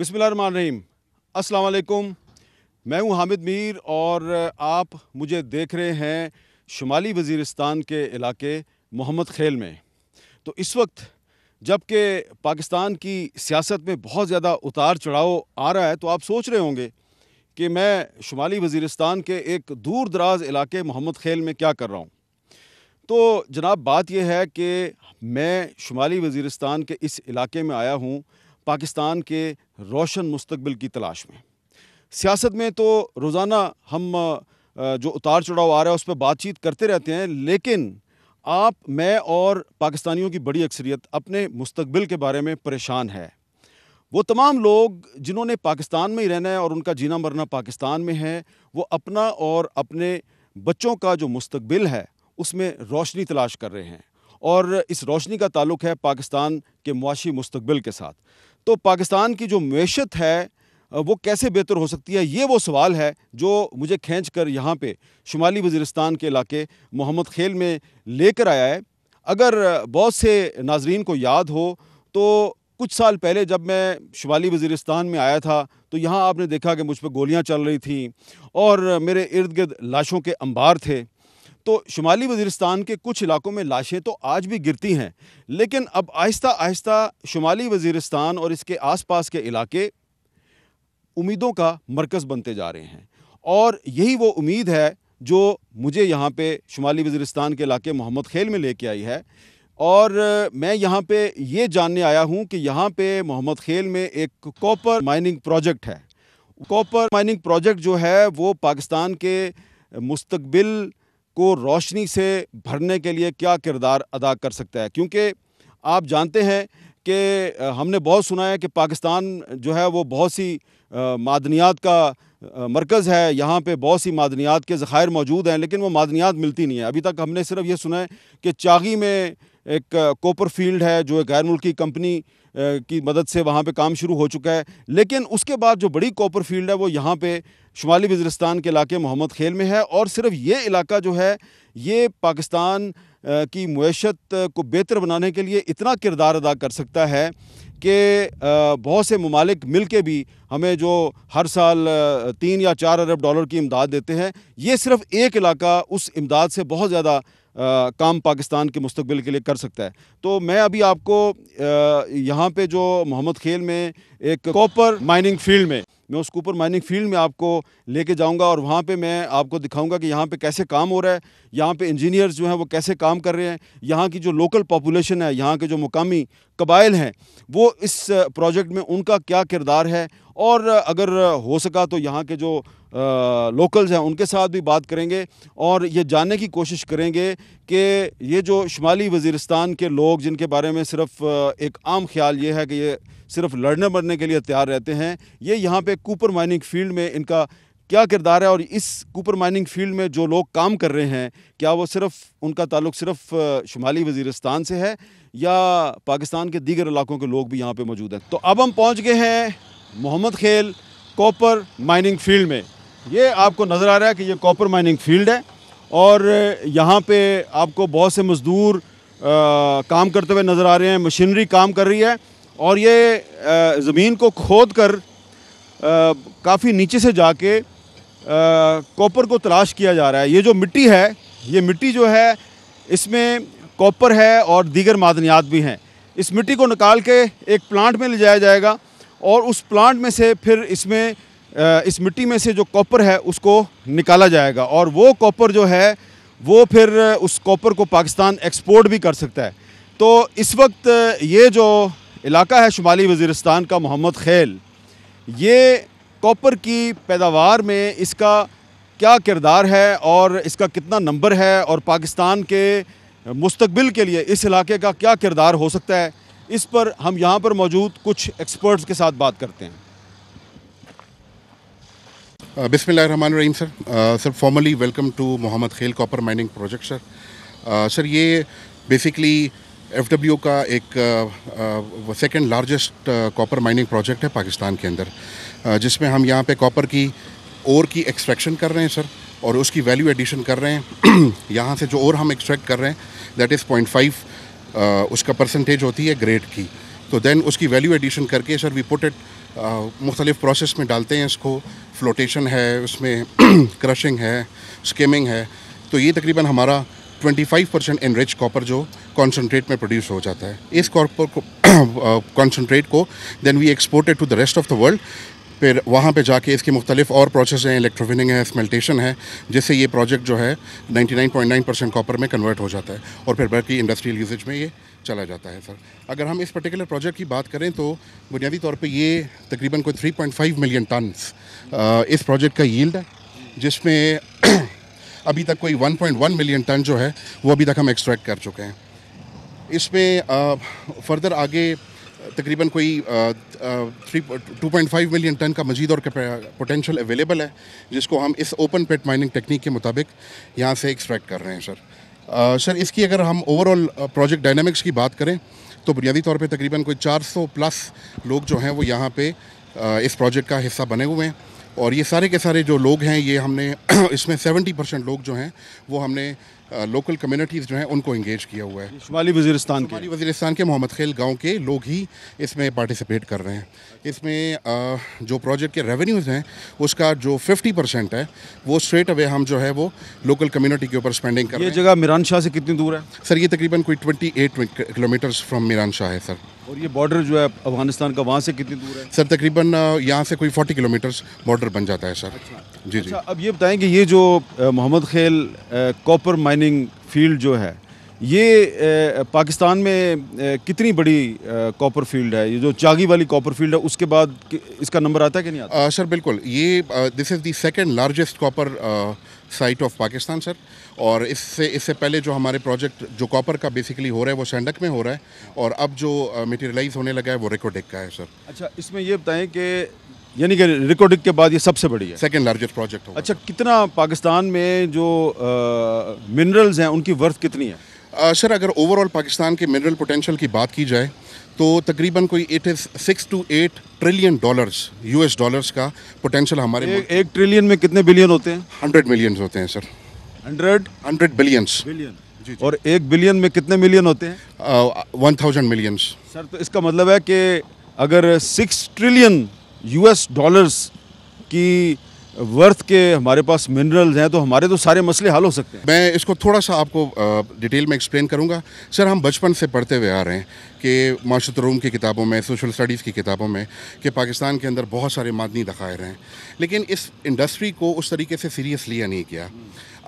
बिसमीम असलकुम मैं हूं हामिद मीर और आप मुझे देख रहे हैं शुमाली वज़ीरस्तान के इलाके मोहम्मद खेल में तो इस वक्त जबकि पाकिस्तान की सियासत में बहुत ज़्यादा उतार चढ़ाव आ रहा है तो आप सोच रहे होंगे कि मैं शुमाली वज़ीरस्तान के एक दूर दराज इलाके मोहम्मद खेल में क्या कर रहा हूँ तो जनाब बात यह है कि मैं शुमाली वज़ीरस्तान के इस इलाके में आया हूँ पाकिस्तान के रोशन मुस्तबिल की तलाश में सियासत में तो रोज़ाना हम जो उतार चढ़ाव आ रहा है उस पर बातचीत करते रहते हैं लेकिन आप मैं और पाकिस्तानियों की बड़ी अक्सरियत अपने मुस्तबिल के बारे में परेशान है वो तमाम लोग जिन्होंने पाकिस्तान में ही रहना है और उनका जीना मरना पाकिस्तान में है वो अपना और अपने बच्चों का जो मुस्तबिल है उसमें रोशनी तलाश कर रहे हैं और इस रोशनी का ताल्लुक है पाकिस्तान के मुआशी मुस्तबिल के साथ तो पाकिस्तान की जो मीशत है वो कैसे बेहतर हो सकती है ये वो सवाल है जो मुझे खींच कर यहाँ पर शुमाली वजीरस्तान के इलाके मोहम्मद खेल में लेकर आया है अगर बहुत से नाजरीन को याद हो तो कुछ साल पहले जब मैं शुमाली वजीरस्तान में आया था तो यहाँ आपने देखा कि मुझ पर गोलियाँ चल रही थी और मेरे इर्द गिर्द लाशों के अंबार थे तो शुमाली वजीरस्तान के कुछ इलाकों में लाशें तो आज भी गिरती हैं लेकिन अब आहिस्ता आहिस्ता शुमाली वजीरस्तान और इसके आसपास के इलाके उम्मीदों का मरकज़ बनते जा रहे हैं और यही वो उम्मीद है जो मुझे यहाँ पे शुमाली वजीरस्तान के इलाके मोहम्मद खेल में लेके आई है और मैं यहाँ पे ये जानने आया हूँ कि यहाँ पे मोहम्मद खेल में एक कॉपर माइनिंग प्रोजेक्ट है कॉपर माइनिंग प्रोजेक्ट जो है वो पाकिस्तान के मुस्तबिल को रोशनी से भरने के लिए क्या किरदार अदा कर सकता है क्योंकि आप जानते हैं कि हमने बहुत सुना है कि पाकिस्तान जो है वो बहुत सी मादनियात का मरकज़ है यहाँ पे बहुत सी मादनियात के ज़ख़ायर मौजूद हैं लेकिन वो मादनियात मिलती नहीं है अभी तक हमने सिर्फ ये सुना है कि चागी में एक कोपर फील्ड है जो एक गैर मुल्की कंपनी की मदद से वहाँ पे काम शुरू हो चुका है लेकिन उसके बाद जो बड़ी कॉपर फील्ड है वो यहाँ पे शुमाली वजरस्तान के इलाके मोहम्मद खेल में है और सिर्फ ये इलाका जो है ये पाकिस्तान की मीशत को बेहतर बनाने के लिए इतना किरदार अदा कर सकता है कि बहुत से ममालिक मिल के भी हमें जो हर साल तीन या चार अरब डॉलर की इमदाद देते हैं ये सिर्फ़ एक इलाका उस इमदाद से बहुत ज़्यादा आ, काम पाकिस्तान के मुस्तबिल के लिए कर सकता है तो मैं अभी आपको यहाँ पे जो मोहम्मद खेल में एक कॉपर माइनिंग फील्ड में मैं उस कॉपर माइनिंग फील्ड में आपको लेके जाऊंगा और वहाँ पे मैं आपको दिखाऊंगा कि यहाँ पे कैसे काम हो रहा है यहाँ पे इंजीनियर्स जो हैं वो कैसे काम कर रहे हैं यहाँ की जो लोकल पॉपुलेशन है यहाँ के जो मुकामी कबाइल हैं वो इस प्रोजेक्ट में उनका क्या किरदार है और अगर हो सका तो यहाँ के जो लोकल्स हैं उनके साथ भी बात करेंगे और ये जानने की कोशिश करेंगे कि ये जो शुमाली वजीरस्तान के लोग जिनके बारे में सिर्फ एक आम ख्याल ये है कि ये सिर्फ लड़ने मरने के लिए तैयार रहते हैं ये यहाँ पे कूपर माइनिंग फील्ड में इनका क्या किरदार है और इस कूपर माइनिंग फील्ड में जो लोग काम कर रहे हैं क्या वो सिर्फ उनका ताल्लुक सिर्फ शुमाली वजीरस्तान से है या पाकिस्तान के दीगर इलाकों के लोग भी यहाँ पर मौजूद हैं तो अब हम पहुँच गए हैं Mohammad Khel copper mining field में ये आपको नज़र आ रहा है कि ये कॉपर माइनिंग फील्ड है और यहाँ पे आपको बहुत से मज़दूर काम करते हुए नज़र आ रहे हैं मशीनरी काम कर रही है और ये ज़मीन को खोद कर काफ़ी नीचे से जाके कॉपर को तलाश किया जा रहा है ये जो मिट्टी है ये मिट्टी जो है इसमें कॉपर है और दीगर मादनियात भी हैं इस मिट्टी को निकाल के एक प्लांट में ले जाया जाएगा और उस प्लांट में से फिर इसमें इस मिट्टी में से जो कॉपर है उसको निकाला जाएगा और वो कॉपर जो है वो फिर उस कॉपर को पाकिस्तान एक्सपोर्ट भी कर सकता है तो इस वक्त ये जो इलाका है शुमाली वज़ीरस्तान का मोहम्मद खेल ये कॉपर की पैदावार में इसका क्या किरदार है और इसका कितना नंबर है और पाकिस्तान के मुस्तबिल के लिए इस इलाके का क्या किरदार हो सकता है इस पर हम यहाँ पर मौजूद कुछ एक्सपर्ट्स के साथ बात करते हैं बिसमिल रहीम sir sir formally welcome to Muhammad Khel copper mining project sir sir ये बेसिकली एफ का एक second largest copper mining project है पाकिस्तान के अंदर जिसमें हम यहाँ पे कॉपर की ओर की एक्सट्रैक्शन कर रहे हैं सर और उसकी वैल्यू एडिशन कर रहे हैं यहाँ से जो और हम एक्सट्रैक्ट कर रहे हैं दैट इज़ पॉइंट फाइव उसका परसेंटेज होती है ग्रेड की तो देन उसकी वैल्यू एडिशन करके सर वी पुट इट मुख्तलिफ़ प्रोसेस में डालते हैं इसको फ्लोटेशन है उसमें क्रशिंग है स्किमिंग है तो ये तकरीबन हमारा 25 परसेंट रिच कॉपर जो कॉन्सनट्रेट में प्रोड्यूस हो जाता है इस कॉपर को कॉन्सनट्रेट को then we exported to the rest of the world फिर वहाँ पे जाके इसके मुख्तलिफ और प्रोसेस हैं इलेक्ट्रोफिनिंग है स्मेल्टेशन है जिससे ये प्रोजेक्ट जो है 99.9 परसेंट कॉपर में कन्वर्ट हो जाता है और फिर बाकी इंडस्ट्रियल यूजेज में ये चला जाता है सर अगर हम इस पर्टिकुलर प्रोजेक्ट की बात करें तो बुनियादी तौर पे ये तकरीबन कोई 3.5 मिलियन टन इस प्रोजेक्ट का यील्ड है जिसमें अभी तक कोई 1.1 मिलियन टन जो है वो अभी तक हम एक्सट्रैक्ट कर चुके हैं इसमें फर्दर आगे तकरीबन कोई three two point five million ton का मजीद और पोटेंशियल अवेलेबल है जिसको हम इस ओपन पेट माइनिंग टेक्निक के मुताबिक यहाँ से एक्सट्रैक्ट कर रहे हैं सर सर इसकी अगर हम ओवरऑल प्रोजेक्ट डायनामिक्स की बात करें तो बुनियादी तौर पे तकरीबन कोई 400 प्लस लोग जो हैं वो यहाँ पे इस प्रोजेक्ट का हिस्सा बने हुए हैं और ये सारे के सारे जो लोग हैं ये हमने इसमें 70 परसेंट लोग जो हैं वो हमने लोकल कम्युनिटीज़ जो हैं उनको इंगेज किया हुआ है शुमाली वजीरस्तान के शुमाली वजीरस्तान के मोहम्मद खेल गांव के लोग ही इसमें पार्टिसिपेट कर रहे हैं इसमें जो प्रोजेक्ट के रेवेन्यूज़ हैं उसका जो 50 परसेंट है वो स्ट्रेट अवे हम जो है वो लोकल कम्युनिटी के ऊपर स्पेंडिंग कर रहे हैं ये जगह मीरान शाह से कितनी दूर है सर ये तकरीबन कोई twenty eight kilometers from Miran Shah है सर और ये बॉर्डर जो है अफगानिस्तान का वहाँ से कितनी दूर है सर तकरीबन यहाँ से कोई 40 किलोमीटर बॉर्डर बन जाता है सर अच्छा, जी अच्छा, जी अब ये बताएं कि ये जो Mohammad Khel copper mining field जो है ये पाकिस्तान में कितनी बड़ी कॉपर फील्ड है ये जो चागी वाली कॉपर फील्ड है उसके बाद इसका नंबर आता है कि नहीं आता आ, सर बिल्कुल ये this is the second largest copper site of Pakistan sir और इससे इससे पहले जो हमारे प्रोजेक्ट जो कॉपर का बेसिकली हो रहा है वो सेंडक में हो रहा है और अब जो मटेरियलाइज uh, होने लगा है वो रिकॉर्डिक का है सर अच्छा इसमें ये बताएं कि यानी कि रिकॉर्डिक के बाद ये सबसे बड़ी है सेकेंड लार्जेस्ट प्रोजेक्ट होगा अच्छा कितना पाकिस्तान में जो मिनरल्स uh, हैं उनकी वर्थ कितनी है आ, uh, सर अगर ओवरऑल पाकिस्तान के मिनरल पोटेंशियल की बात की जाए तो तकरीबन कोई eight six two eight trillion dollars US dollars का पोटेंशियल हमारे एक, एक ट्रिलियन में कितने बिलियन होते हैं हंड्रेड मिलियन होते हैं sir hundred hundred billions billion जी। और एक बिलियन में कितने मिलियन होते हैं वन थाउजेंड मिलियंस सर तो इसका मतलब है कि अगर सिक्स ट्रिलियन यूएस डॉलर्स की वर्थ के हमारे पास मिनरल्स हैं तो हमारे तो सारे मसले हल हो सकते हैं मैं इसको थोड़ा सा आपको डिटेल uh, में एक्सप्लेन करूंगा सर हम बचपन से पढ़ते हुए आ रहे हैं के माशत रूम की किताबों में सोशल स्टडीज़ की किताबों में कि पाकिस्तान के अंदर बहुत सारे मादनी दखायर हैं लेकिन इस इंडस्ट्री को उस तरीके से सीरियस लिया नहीं किया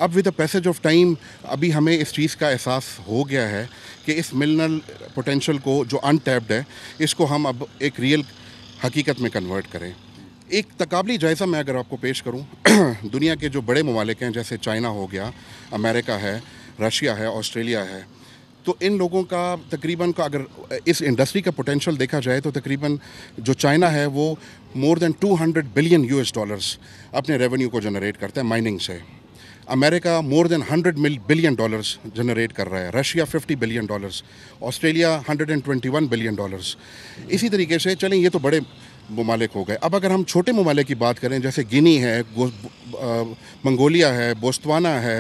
अब with the passage of time अभी हमें इस चीज़ का एहसास हो गया है कि इस मिलनल पोटेंशल को जो अनटैप्ड है इसको हम अब एक रियल हकीकत में कन्वर्ट करें एक तकाबली जायज़ा मैं अगर आपको पेश करूँ दुनिया के जो बड़े ममालिक हैं जैसे चाइना हो गया अमेरिका है रशिया है ऑस्ट्रेलिया है तो इन लोगों का तकरीबन का अगर इस इंडस्ट्री का पोटेंशियल देखा जाए तो तकरीबन जो चाइना है वो more than 200 billion US dollars अपने रेवेन्यू को जनरेट करता है माइनिंग से America more than 100 million billion dollars generate कर रहा है Russia 50 billion dollars Australia 121 billion dollars इसी तरीके से चलें ये तो बड़े ममालिक हो गए अब अगर हम छोटे ममालिक की बात करें जैसे गिनी है मंगोलिया है बोस्तवाना है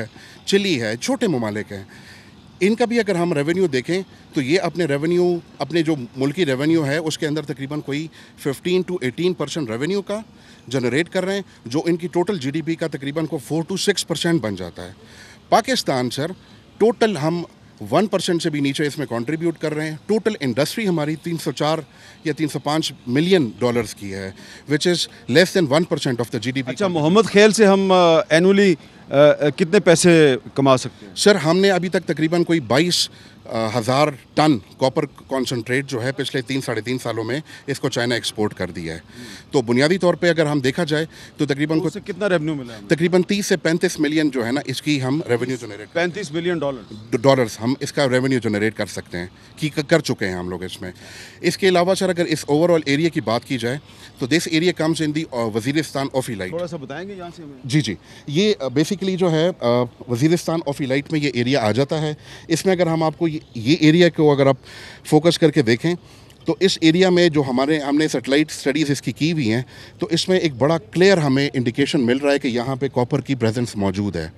चिली है छोटे ममालिक हैं इनका भी अगर हम रेवेन्यू देखें तो ये अपने रेवेन्यू अपने जो मुल्की रेवेन्यू है उसके अंदर तकरीबन कोई 15 टू 18 परसेंट रेवेन्यू का जनरेट कर रहे हैं जो इनकी टोटल जीडीपी का तकरीबन को 4 टू 6 परसेंट बन जाता है पाकिस्तान सर टोटल हम वन परसेंट से भी नीचे इसमें कंट्रीब्यूट कर रहे हैं टोटल इंडस्ट्री हमारी 304 या 305 मिलियन डॉलर्स की है which is less than one percent of the GDP अच्छा मोहम्मद खेल से हम एनुअली कितने पैसे कमा सकते हैं सर हमने अभी तक तकरीबन कोई 22 हज़ार टन कॉपर कॉन्सनट्रेट जो है पिछले तीन साढ़े तीन सालों में इसको चाइना एक्सपोर्ट कर दिया है तो बुनियादी तौर पे अगर हम देखा जाए तो तकरीबन तो को कितना रेवेन्यू मिला है तकरीबन तीस से पैंतीस मिलियन जो है ना इसकी हम रेवेन्यू जनरेट पैंतीस मिलियन डॉलर डॉलर्स हम इसका रेवेन्यू जनरेट कर सकते हैं कि कर चुके हैं हम लोग इसमें इसके अलावा सर अगर इस ओवरऑल एरिया की बात की जाए तो this area comes in the Waziristan ophiolite थोड़ा सा बताएंगे यहाँ से जी जी ये बेसिकली uh, जो है वजीरस्तान वजीरिस्तान लाइट में ये एरिया आ जाता है इसमें अगर हम आपको ये ये एरिया को अगर आप फोकस करके देखें तो इस एरिया में जो हमारे हमने सेटेलाइट स्टडीज़ इसकी की हुई हैं तो इसमें एक बड़ा क्लियर हमें इंडिकेशन मिल रहा है कि यहाँ पे कॉपर की प्रेजेंस मौजूद है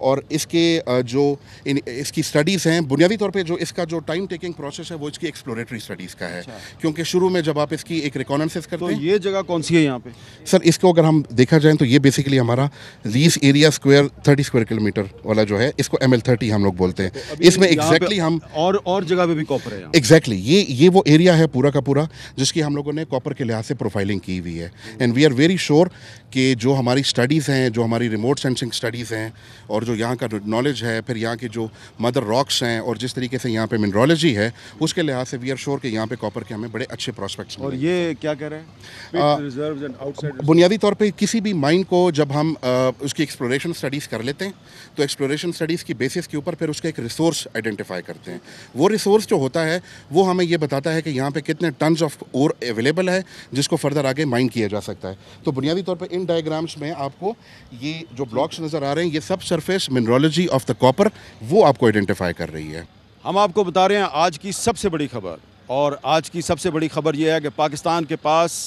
और इसके जो इन इसकी स्टडीज़ हैं बुनियादी तौर पे जो इसका जो टाइम टेकिंग प्रोसेस है वो इसकी एक्सप्लोरेटरी स्टडीज़ का है अच्छा। क्योंकि शुरू में जब आप इसकी एक रिकॉर्डेंसेस करते तो हैं ये जगह कौन सी है यहाँ पे सर इसको अगर हम देखा जाए तो ये बेसिकली हमारा lease area square thirty square kilometer वाला जो है इसको एम हम लोग बोलते हैं तो इसमें एक्जैक्टली हम और और जगह पर भी कॉपर है एग्जैक्टली ये ये वो एरिया है पूरा का पूरा जिसकी हम लोगों ने कॉपर के लिहाज से प्रोफाइलिंग की हुई है and we are very sure कि जो हमारी स्टडीज़ हैं जो हमारी रिमोट सेंसिंग स्टडीज़ हैं और और जो यहाँ का नॉलेज है फिर यहाँ के जो मदर रॉक्स हैं और जिस तरीके से यहाँ पे मिनरोलॉजी है उसके लिहाज से वी आर श्योर कि यहाँ पे कॉपर के हमें बड़े अच्छे प्रॉस्पेक्ट्स और ये क्या कह रहे हैं बुनियादी तौर पर किसी भी माइंड को जब हम आ, उसकी एक्सप्लोरेशन स्टडीज़ कर लेते हैं तो एक्सप्लोरेशन स्टडीज़ की बेसिस के ऊपर फिर उसका एक रिसोर्स आइडेंटिफाई करते हैं वो रिसोर्स जो होता है वो हमें ये बताता है कि यहाँ पर कितने टनस ऑफ ओर अवेलेबल है जिसको फर्दर आगे माइंड किया जा सकता है तो बुनियादी तौर पर इन डायग्राम्स में आपको ये जो ब्लॉक्स नज़र आ रहे हैं ये सब surface surface mineralogy of the copper वो आपको आइडेंटिफाई कर रही है हम आपको बता रहे हैं आज की सबसे बड़ी खबर और आज की सबसे बड़ी खबर यह है कि पाकिस्तान के पास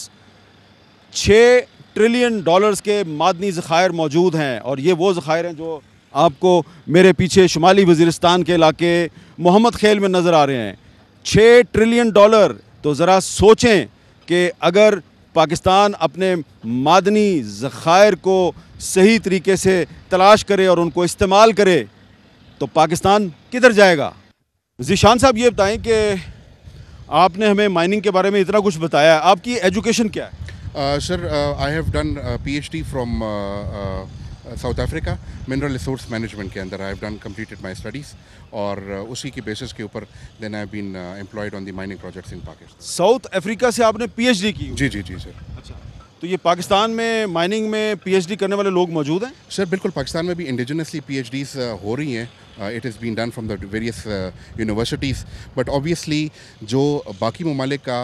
छः ट्रिलियन डॉलर्स के मादनी ज़खायर मौजूद हैं और ये वो ज़खायर हैं जो आपको मेरे पीछे शुमाली वजीरस्तान के इलाके मोहम्मद खेल में नज़र आ रहे हैं छः ट्रिलियन डॉलर तो ज़रा सोचें कि अगर पाकिस्तान अपने मादनी ज़ख़ायर को सही तरीके से तलाश करे और उनको इस्तेमाल करे तो पाकिस्तान किधर जाएगा जीशान साहब ये बताएं कि आपने हमें माइनिंग के बारे में इतना कुछ बताया आपकी एजुकेशन क्या है sir I have done PhD from South Africa mineral resource management के अंदर I have done completed my studies और uh, उसी के बेसिस के ऊपर then I been employed on the mining projects in Pakistan South Africa से आपने पीएचडी की जी जी जी सर अच्छा तो ये पाकिस्तान में माइनिंग में पीएचडी करने वाले लोग मौजूद हैं सर बिल्कुल पाकिस्तान में भी इंडिजिनसली पी uh, हो रही हैं it is been done from the various universities but obviously जो बाकी ममालिक का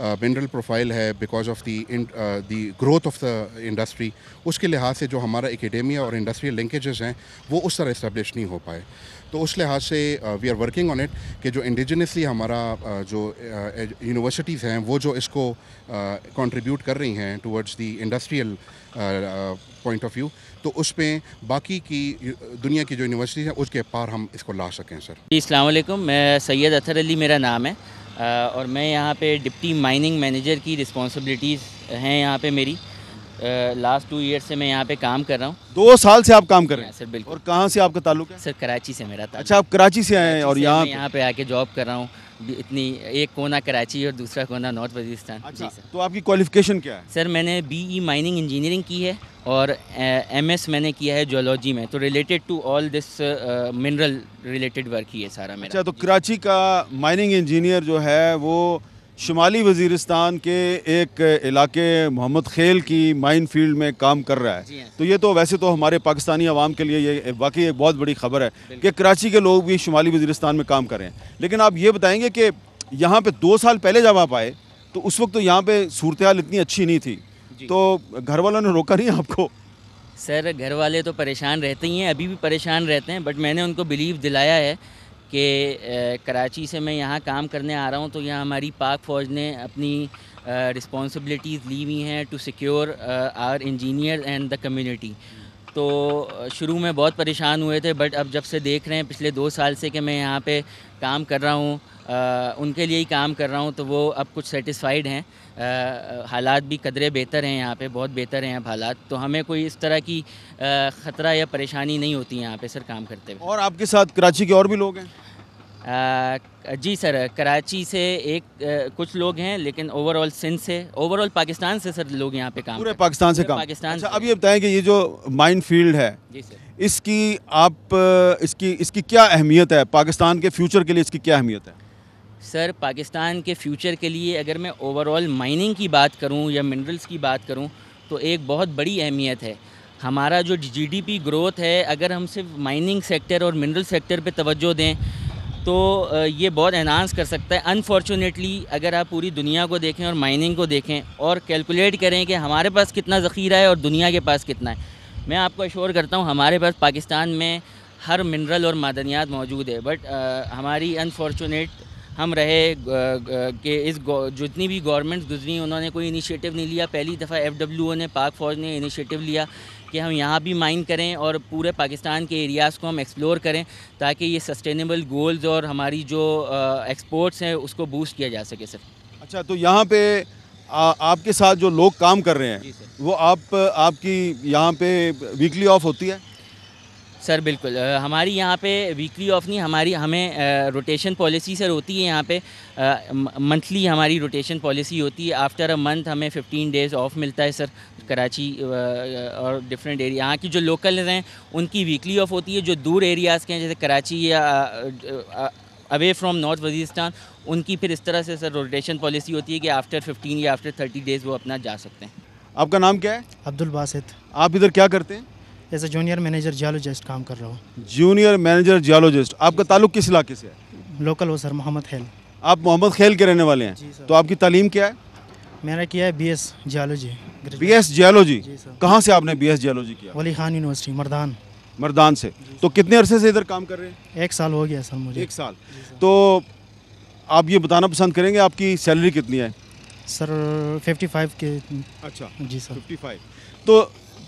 मिनरल uh, प्रोफाइल है because of the the growth of the industry उसके लिहाज से जो हमारा एकेडेमिया और इंडस्ट्रियल लिंकेजेस हैं वो उस तरह इस्टेब्लिश नहीं हो पाए तो उस लिहाज से we are working on it कि जो इंडिजनसली हमारा uh, जो यूनिवर्सिटीज़ uh, हैं वो जो इसको कॉन्ट्रीब्यूट uh, कर रही हैं towards the industrial point of view तो उसमें बाकी की uh, दुनिया की जो यूनिवर्सिटीज़ हैं उसके पार हम इसको ला सकें सर जी वालेकुम मैं सैयद अतर अली मेरा नाम है और मैं यहाँ पे डिप्टी माइनिंग मैनेजर की रिस्पॉन्सिबिलिटीज़ हैं यहाँ पे मेरी लास्ट टू ईयर से मैं यहाँ पे काम कर रहा हूँ दो साल से आप काम कर रहे हैं हाँ, सर बिल्कुल और कहाँ से आपका ताल्लुक है सर कराची से मेरा अच्छा आप कराची से आए हैं और यहाँ यहाँ पे आके जॉब कर रहा हूँ इतनी एक कोना कराची और दूसरा कोना नॉर्थ वजीस्तान अच्छा, जी सर तो आपकी क्वालिफिकेशन क्या है सर मैंने बीई माइनिंग इंजीनियरिंग की है और एमएस मैंने किया है जोलॉजी में तो related to all this mineral related work ही है सारा मेरा अच्छा तो कराची का माइनिंग इंजीनियर जो है वो शुमाली वजीरस्तान के एक इलाके मोहम्मद खेल की माइन फील्ड में काम कर रहा है हाँ। तो ये तो वैसे तो हमारे पाकिस्तानी आवाम के लिए ये वाकई एक बहुत बड़ी खबर है कि कराची के लोग भी शुमाली वजीरस्तान में काम कर रहे हैं लेकिन आप ये बताएंगे कि यहाँ पर दो साल पहले जब आप आए तो उस वक्त तो यहाँ पर सूरत हाल इतनी अच्छी नहीं थी तो घर वालों ने रोका नहीं आपको सर घर वाले तो परेशान रहते ही हैं अभी भी परेशान रहते हैं बट मैंने उनको बिलीव दिलाया है कि कराची से मैं यहाँ काम करने आ रहा हूँ तो यहाँ हमारी पाक फ़ौज ने अपनी रिस्पॉन्सिबिलिटीज़ ली हुई हैं to secure our engineer and the community तो शुरू में बहुत परेशान हुए थे बट अब जब से देख रहे हैं पिछले दो साल से कि मैं यहाँ पे काम कर रहा हूँ उनके लिए ही काम कर रहा हूँ तो वो अब कुछ सेटिस्फाइड हैं हालात भी कदरे बेहतर हैं यहाँ पे बहुत बेहतर हैं अब हालात तो हमें कोई इस तरह की ख़तरा या परेशानी नहीं होती यहाँ पे सर काम करते हुए और आपके साथ कराची के और भी लोग हैं जी सर कराची से एक आ, कुछ लोग हैं लेकिन ओवरऑल सिंध से ओवरऑल पाकिस्तान से सर लोग यहाँ पे काम पूरे पाकिस्तान से काम पाकिस्तान अच्छा, अब ये बताएं कि ये जो माइन फील्ड है जी सर इसकी आप इसकी इसकी क्या अहमियत है पाकिस्तान के फ्यूचर के लिए इसकी क्या अहमियत है सर पाकिस्तान के फ्यूचर के लिए अगर मैं ओवरऑल माइनिंग की बात करूँ या मिनरल्स की बात करूँ तो एक बहुत बड़ी अहमियत है हमारा जो जीडीपी ग्रोथ है अगर हम सिर्फ माइनिंग सेक्टर और मिनरल सेक्टर पे तवज्जो दें तो ये बहुत एनहांस कर सकता है अनफॉर्चुनेटली अगर आप पूरी दुनिया को देखें और माइनिंग को देखें और कैलकुलेट करें कि हमारे पास कितना ज़ख़ीरा है और दुनिया के पास कितना है मैं आपको एश्योर करता हूँ हमारे पास पाकिस्तान में हर मिनरल और मादनियात मौजूद है बट आ, हमारी अनफॉर्चुनेट हम रहे कि इस जितनी भी गवर्नमेंट्स गुजरी उन्होंने कोई इनिशिएटिव नहीं लिया पहली दफ़ा एफ ने पाक फ़ौज ने इनिशिएटिव लिया कि हम यहाँ भी माइन करें और पूरे पाकिस्तान के एरियाज़ को हम एक्सप्लोर करें ताकि ये सस्टेनेबल गोल्स और हमारी जो एक्सपोर्ट्स हैं उसको बूस्ट किया जा सके सर अच्छा तो यहाँ पे आ, आपके साथ जो लोग काम कर रहे हैं वो आप आपकी यहाँ पे वीकली ऑफ होती है सर बिल्कुल आ, हमारी यहाँ पे वीकली ऑफ नहीं हमारी हमें रोटेशन पॉलिसी सर होती है यहाँ पे मंथली हमारी रोटेशन पॉलिसी होती है आफ्टर अ मंथ हमें 15 डेज़ ऑफ मिलता है सर कराची और डिफरेंट एरिया यहाँ की जो लोकल हैं उनकी वीकली ऑफ होती है जो दूर एरियाज़ के हैं जैसे कराची या अवे फ्रॉम नॉर्थ वजीस्तान उनकी फिर इस तरह से सर रोटेशन पॉलिसी होती है कि आफ्टर 15 या आफ्टर 30 डेज़ वो अपना जा सकते हैं आपका नाम क्या है अब्दुल बासित आप इधर क्या करते हैं जैसे जूनियर मैनेजर जियोलॉजिस्ट काम कर रहा हूँ जूनियर मैनेजर जियोलॉजिस्ट आपका ताल्लुक किस इलाके से है लोकल हो सर मोहम्मद खेल आप मोहम्मद खेल के रहने वाले हैं तो आपकी तालीम क्या है मैंने किया है B S geology B S geology कहाँ से आपने बी एस जियालॉजी किया वली खान यूनिवर्सिटी मर्दान मर्दान से तो कितने अरसे से इधर काम कर रहे हैं एक साल हो गया सर मुझे एक साल तो आप ये बताना पसंद करेंगे आपकी सैलरी कितनी है सर 55 के अच्छा जी सर 55 तो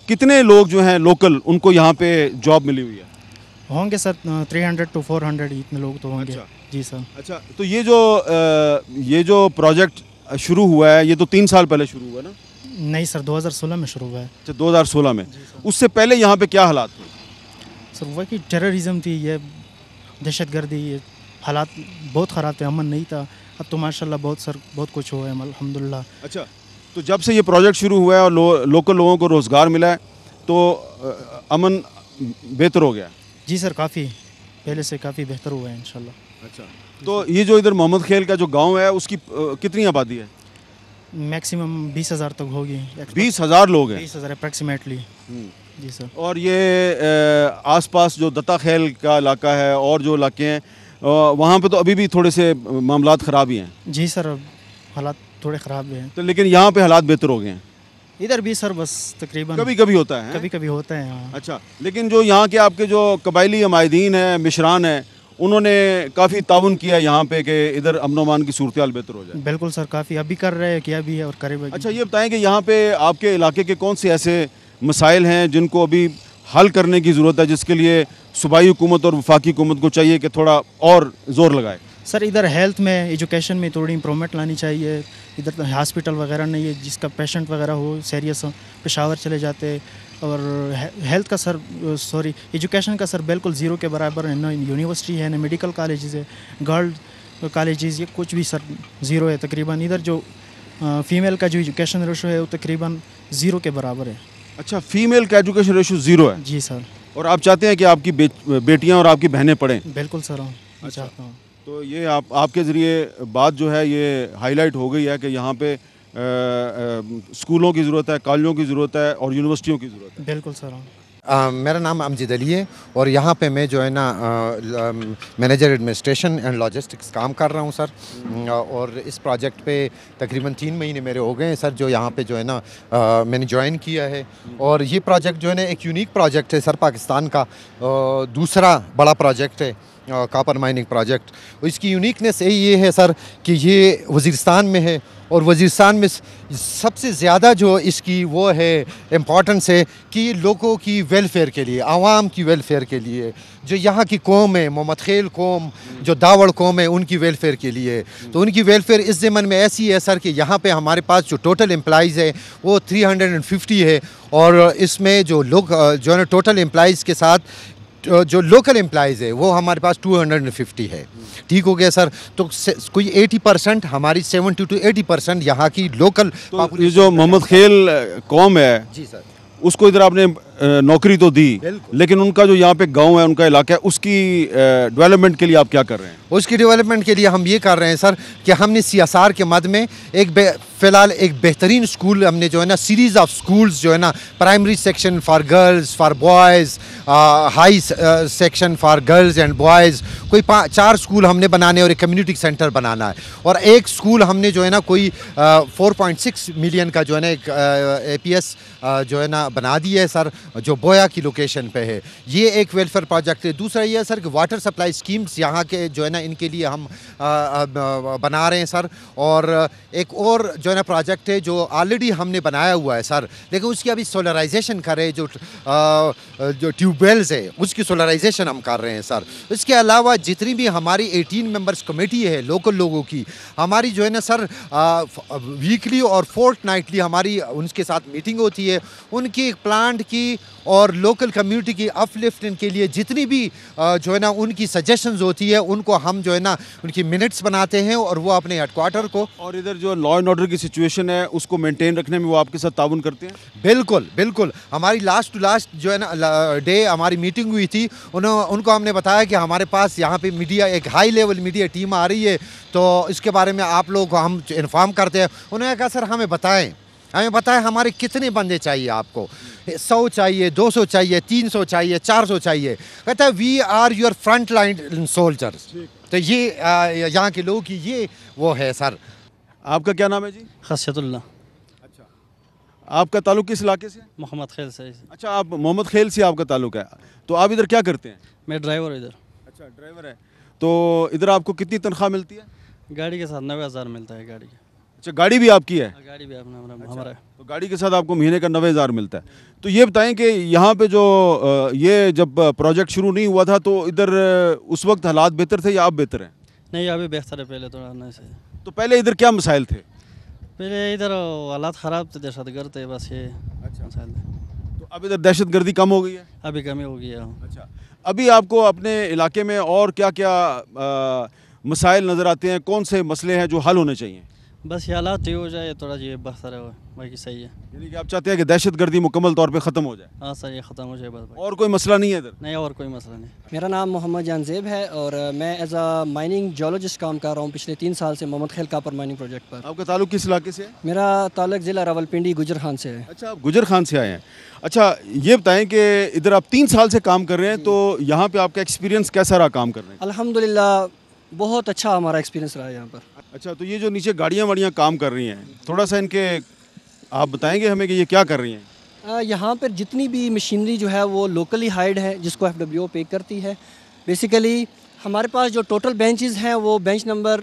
कितने लोग जो हैं लोकल उनको यहाँ पे जॉब मिली हुई है होंगे सर 300 टू 400 इतने लोग तो होंगे अच्छा। जी सर अच्छा तो ये जो ये जो प्रोजेक्ट शुरू हुआ है ये तो तीन साल पहले शुरू हुआ ना नहीं सर 2016 में शुरू हुआ है अच्छा 2016 में उससे पहले यहाँ पे क्या हालात थे सर वह कि टेररिज्म थी ये दहशत गर्दी ये हालात बहुत ख़राब थे अमन नहीं था अब तो माशाल्लाह बहुत सर बहुत कुछ हुआ है अलहमदिल्ला अच्छा तो जब से ये प्रोजेक्ट शुरू हुआ है और लो, लोकल लोगों को रोज़गार मिला है तो अमन बेहतर हो गया जी सर काफ़ी पहले से काफ़ी बेहतर हुआ है इन अच्छा तो ये जो इधर मोहम्मद खेल का जो गाँव है उसकी कितनी आबादी है मैक्सिमम बीस हज़ार तक होगी बीस हज़ार लोग हैं बीस हज़ार अप्रॉक्सीमेटली हम्म। जी सर और ये आसपास जो दत्ता खेल का इलाका है और जो इलाके हैं वहाँ पे तो अभी भी थोड़े से मामला ख़राब ही हैं जी सर हालात थोड़े ख़राब हैं तो लेकिन यहाँ पे हालात बेहतर हो गए हैं इधर भी सर बस तकरीबन कभी कभी होता है कभी कभी होता है हाँ। अच्छा लेकिन जो यहाँ के आपके जो कबायली माहदीन है मिश्रान है उन्होंने काफ़ी ताउन किया यहाँ पे कि इधर अमनोमान की सूरत बेहतर हो जाए बिल्कुल सर काफ़ी अभी कर रहे हैं किया भी है और करेंगे अच्छा ये बताएं कि यहाँ पे आपके इलाके के कौन से ऐसे मसाइल हैं जिनको अभी हल करने की ज़रूरत है जिसके लिए सूबाई हुकूमत और वफाकी हुकूमत को चाहिए कि थोड़ा और ज़ोर लगाए सर इधर हेल्थ में एजुकेशन में थोड़ी इंप्रूवमेंट लानी चाहिए इधर तो हॉस्पिटल वगैरह नहीं है जिसका पेशेंट वगैरह हो सीरियस हो पेशावर चले जाते और हेल्थ का सर सॉरी एजुकेशन का सर बिल्कुल ज़ीरो के बराबर है ना यूनिवर्सिटी है ना मेडिकल कॉलेज है गर्ल्स कॉलेजेस ये कुछ भी सर ज़ीरो है तकरीबन इधर जो फीमेल का जो एजुकेशन रेशो है वो तकरीबन ज़ीरो के बराबर है अच्छा फीमेल का एजुकेशन रेशो ज़ीरो है जी सर और आप चाहते हैं कि आपकी बे, बेटियाँ और आपकी बहनें पढ़ें बिल्कुल सर अच्छा चाहता हूँ तो ये आप आपके ज़रिए बात जो है ये हाईलाइट हो गई है कि यहाँ पे स्कूलों की ज़रूरत है कॉलेजों की ज़रूरत है और यूनिवर्सिटियों की ज़रूरत है बिल्कुल सर मेरा नाम अमजीद अली है और यहाँ पे मैं जो है ना मैनेजर एडमिनिस्ट्रेशन एंड लॉजिस्टिक्स काम कर रहा हूँ सर और इस प्रोजेक्ट पे तकरीबन तीन महीने मेरे हो गए हैं सर जो यहाँ पे जो है ना मैंने ज्वाइन किया है और ये प्रोजेक्ट जो है ना एक यूनिक प्रोजेक्ट है सर पाकिस्तान का दूसरा बड़ा प्रोजेक्ट है कापर माइनिंग प्रोजेक्ट इसकी यूनिकनेस यही ये है सर कि ये वजीरस्तान में है और वजीस्तान में सबसे ज़्यादा जो इसकी वो है इम्पॉर्टेंस है कि लोगों की वेलफेयर के लिए आवाम की वेलफेयर के लिए जो यहाँ की कौम है मोहम्मद खेल कौम जो दावड़ कौम है उनकी वेलफेयर के लिए तो उनकी वेलफेयर इस ज़मन में ऐसी है सर कि यहाँ पे हमारे पास जो टोटल एम्प्लॉज़ है वो 350 है और इसमें जो लोग जो है टोटल एम्प्लॉज़ के साथ जो लोकल एम्प्लाइज़ है वो हमारे पास 250 है ठीक हो गया सर तो कोई 80 परसेंट हमारी 70 टू 80 परसेंट यहाँ की लोकल तो ये जो मोहम्मद खेल कौम है जी सर उसको इधर आपने नौकरी तो दी लेकिन उनका जो यहाँ पे गांव है उनका इलाका है उसकी डेवलपमेंट के लिए आप क्या कर रहे हैं उसकी डेवलपमेंट के लिए हम ये कर रहे हैं सर कि हमने सी के मद में एक फ़िलहाल एक बेहतरीन स्कूल हमने जो है ना सीरीज़ ऑफ स्कूल्स जो है ना primary section for girls for boys high section for girls and boys कोई चार स्कूल हमने बनाने और एक कम्युनिटी सेंटर बनाना है और एक स्कूल हमने जो है ना कोई फोर पॉइंट सिक्स मिलियन का जो है ना एक ए पी एस जो है ना बना दी है सर जो बोया की लोकेशन पे है ये एक वेलफेयर प्रोजेक्ट है दूसरा ये है सर कि वाटर सप्लाई स्कीम्स यहाँ के जो है ना इनके लिए हम बना रहे हैं सर और एक और जो है ना प्रोजेक्ट है जो ऑलरेडी हमने बनाया हुआ है सर लेकिन उसकी अभी सोलराइजेशन करे जो आ, जो ट्यूबवेल्स है उसकी सोलराइजेशन हम कर रहे हैं सर इसके अलावा जितनी भी हमारी एटीन मेम्बर्स कमेटी है लोकल लोगों की हमारी जो है ना सर वीकली और फोर्थ नाइटली हमारी उनके साथ मीटिंग होती है उनकी प्लांट की और लोकल कम्युनिटी की अपलिफ्टिंग के लिए जितनी भी जो है ना उनकी सजेशंस होती है उनको हम जो है ना उनकी मिनट्स बनाते हैं और वो अपने हेडकोार्टर को और इधर जो लॉ एंड ऑर्डर की सिचुएशन है उसको मेनटेन रखने में वो आपके साथ ताउन करते हैं बिल्कुल बिल्कुल हमारी लास्ट टू लास्ट जो है ना डे हमारी मीटिंग हुई थी उन्होंने उनको हमने बताया कि हमारे पास यहाँ पे मीडिया एक हाई लेवल मीडिया टीम आ रही है तो इसके बारे में आप लोग हम इन्फॉर्म करते हैं उन्होंने कहा सर हमें बताएं हमें बताएं हमारे कितने बंदे चाहिए आपको सौ चाहिए दो सौ चाहिए तीन सौ चाहिए चार सौ चाहिए कहता है we are your front line soldiers तो ये यहाँ के लोग की ये वो है सर आपका क्या नाम है जी खसियतुल्ला अच्छा आपका ताल्लुक किस इलाके से मोहम्मद खेल से अच्छा आप मोहम्मद खेल से आपका ताल्लुक है तो आप इधर क्या करते हैं मैं ड्राइवर इधर अच्छा ड्राइवर है तो इधर आपको कितनी तनख्वाह मिलती है गाड़ी के साथ नबे हज़ार मिलता है गाड़ी का अच्छा गाड़ी भी आपकी है हाँ, गाड़ी भी अपना अच्छा, हमारा है तो गाड़ी के साथ आपको महीने का नवे हज़ार मिलता है तो ये बताएं कि यहाँ पे जो ये जब प्रोजेक्ट शुरू नहीं हुआ था तो इधर उस वक्त हालात बेहतर थे या आप बेहतर हैं नहीं अभी बेहतर है पहले तो से तो पहले इधर क्या मसाइल थे पहले इधर हालात ख़राब थे दहशतगर्द थे बस ये अच्छा मसाइल तो अब इधर दहशतगर्दी कम हो गई है अभी कमी हो गई है हाँ। अच्छा अभी आपको अपने इलाके में और क्या क्या मसाइल नज़र आते हैं कौन से मसले हैं जो हल होने चाहिए बस ये हालात ठीक हो जाए थोड़ा ये बेहतर है बाकी सही है यानी कि आप चाहते हैं कि दहशत गर्दी मुकम्मल तौर पर ख़त्म हो जाए हाँ सर ये ख़त्म हो जाए बस और कोई मसला नहीं है इधर नहीं और कोई मसला नहीं मेरा नाम मोहम्मद जानजेब है और मैं एज आ माइनिंग जोलॉजिस्ट काम कर रहा हूँ पिछले तीन साल से मोहम्मद खेल कापर माइनिंग प्रोजेक्ट पर आपका ताल्लुक किस इलाके से है मेरा ताल्लुक ज़िला रावलपिंडी गुजर खान से है अच्छा आप गुजर खान से आए हैं अच्छा ये बताएं कि इधर आप तीन साल से काम कर रहे हैं तो यहाँ पर आपका एक्सपीरियंस कैसा रहा काम कर रहे हैं अलहमदिल्ला बहुत अच्छा हमारा एक्सपीरियंस रहा है यहाँ पर अच्छा तो ये जो नीचे गाड़ियाँ वाड़ियाँ काम कर रही हैं थोड़ा सा इनके आप बताएंगे हमें कि ये क्या कर रही हैं यहाँ पर जितनी भी मशीनरी जो है वो लोकली हाइड है जिसको एफ डब्ल्यू पे करती है बेसिकली हमारे पास जो टोटल बेंचेस हैं वो बेंच नंबर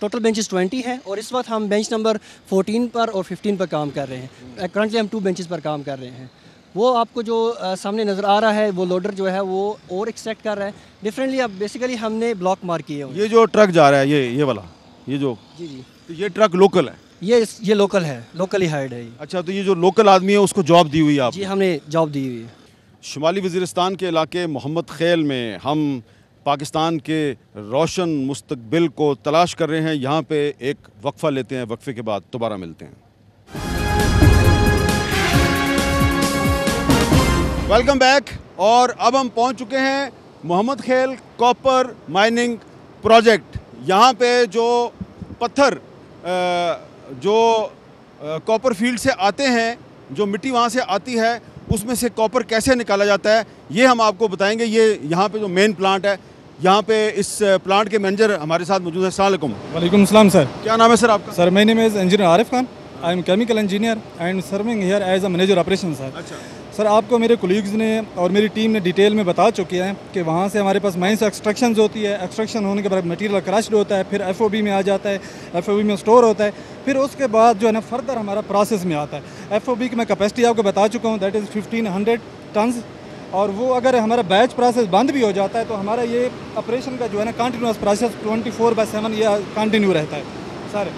टोटल बेंचेस 20 हैं और इस वक्त हम बेंच नंबर 14 पर और 15 पर काम कर रहे हैं करंटली हम टू बेंचेस पर काम कर रहे हैं वो आपको जो सामने नज़र आ रहा है वो लोडर जो है वो और एक्सट्रैक्ट कर रहा है डिफरेंटली अब बेसिकली हमने ब्लॉक मार किए ये जो ट्रक जा रहा है ये ये वाला ये जो जी जी तो ये ट्रक लोकल है ये ये लोकल है लोकली हाइड है अच्छा तो ये जो लोकल आदमी है उसको जॉब दी हुई आप जी हमने जॉब दी हुई है शुमाली वजीरस्तान के इलाके मोहम्मद खेल में हम पाकिस्तान के रोशन मुस्तबिल को तलाश कर रहे हैं यहाँ पे एक वक्फ़ा लेते हैं वक्फ़े के बाद दोबारा मिलते हैं वेलकम बैक और अब हम पहुंच चुके हैं Mohammad Khel copper mining project यहाँ पे जो पत्थर जो कॉपर फील्ड से आते हैं जो मिट्टी वहाँ से आती है उसमें से कॉपर कैसे निकाला जाता है ये हम आपको बताएंगे ये यहाँ पे जो मेन प्लांट है यहाँ पे इस प्लांट के मैनेजर हमारे साथ मौजूद है सलामकुम वालेकुम सलाम सर क्या नाम है सर आपका सर मैंने engineer Arif Khan I am chemical engineer and serving here as a manager operation sir अच्छा सर आपको मेरे कोलीग्स ने और मेरी टीम ने डिटेल में बता चुके हैं कि वहाँ से हमारे पास माइंस एक्सट्रैक्शन होती है एक्सट्रक्शन होने के बाद मटेरियल क्रश्ड होता है फिर एफ में आ जाता है एफ में स्टोर होता है फिर उसके बाद जो है ना फर्दर हमारा प्रोसेस में आता है एफ की मैं कैपेसिटी आपको बता चुका हूँ दैट इज़ फिफ्टीन हंड्रेड और वो अगर हमारा बैच प्रोसेस बंद भी हो जाता है तो हमारा ये ऑपरेशन का जो है ना continuous process twenty four by seven ये कंटिन्यू रहता है सर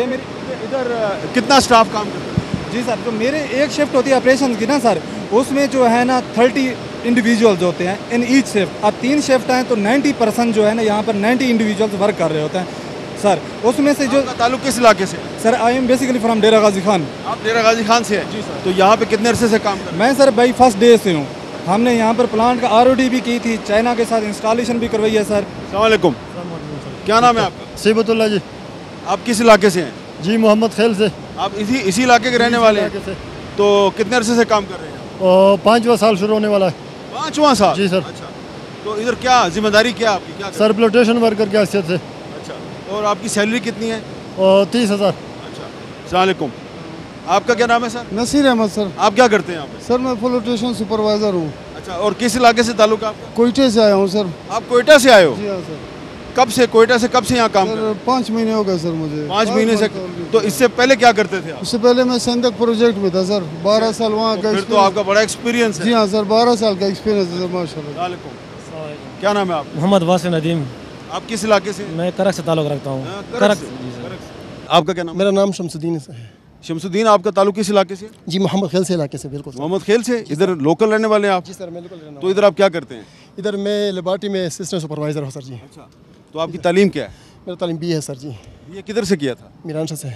ये मेरी इधर कितना स्टाफ काम करता है जी सर तो मेरे एक शिफ्ट होती है ऑपरेशन की ना सर उसमें जो है ना थर्टी इंडिविजुअल्स होते हैं इन ईच शिफ्ट अब तीन शिफ्ट हैं तो नाइन्टी परसेंट जो है ना यहाँ पर नाइन्टी इंडिविजुअल्स वर्क कर रहे होते हैं सर उसमें से जो ताल्लुक किस इलाके से sir I am basically from Dera Ghazi Khan आप डेरा गाजी खान से हैं जी सर तो यहाँ पे कितने अरसे से काम कर मैं सर भाई फर्स्ट डे से हूँ हमने यहाँ पर प्लांट का आर भी की थी चाइना के साथ इंस्टॉलेशन भी करवाई है सर सलामकुम क्या नाम है आपका सीबतुल्ला जी आप किस इलाके से हैं जी मोहम्मद खेल से आप इसी इसी इलाके के रहने वाले हैं तो कितने अरसे से काम कर रहे हैं पाँचवा साल शुरू होने वाला है पाँचवा साल जी सर अच्छा तो इधर क्या जिम्मेदारी क्या आपकी क्या सर प्लोटेशन वर्कर की हैसियत से अच्छा और आपकी सैलरी कितनी है तीस हज़ार अच्छा सलाकुम आपका क्या नाम है सर नसीर अहमद सर आप क्या करते हैं सर मैं प्लोटेशन सुपरवाइज़र हूँ अच्छा और किस इलाके से ताल्लुक आपका कोयटे से आया हूँ सर आप कोयटा से आए हो जी हाँ सर कब से कोयटा से कब से यहाँ काम पाँच महीने हो गए सर मुझे पाँच महीने से तो इससे पहले क्या करते थे उससे पहले मैं संदक प्रोजेक्ट में था सर बारह अच्छा, साल वहाँ तो का तो आपका बड़ा एक्सपीरियंस जी हाँ सर बारह साल का एक्सपीरियंस है सर माशा क्या नाम है आप मोहम्मद वासिन नदीम आप किस इलाके से मैं करक से ताल्लुक रखता हूँ हाँ, करक आपका क्या नाम मेरा नाम शमसुद्दीन है शमसुद्दीन आपका ताल्लुक किस इलाके से जी मोहम्मद खेल से इलाके से बिल्कुल मोहम्मद खेल से इधर लोकल रहने वाले हैं आप जी सर मैं लोकल रहने तो इधर आप क्या करते हैं इधर मैं लेबार्टी में असिस्टेंट सुपरवाइजर हूँ सर जी अच्छा तो आपकी तालीम क्या है मेरा तालीम बी है सर जी ये किधर से किया था मीरान शाह से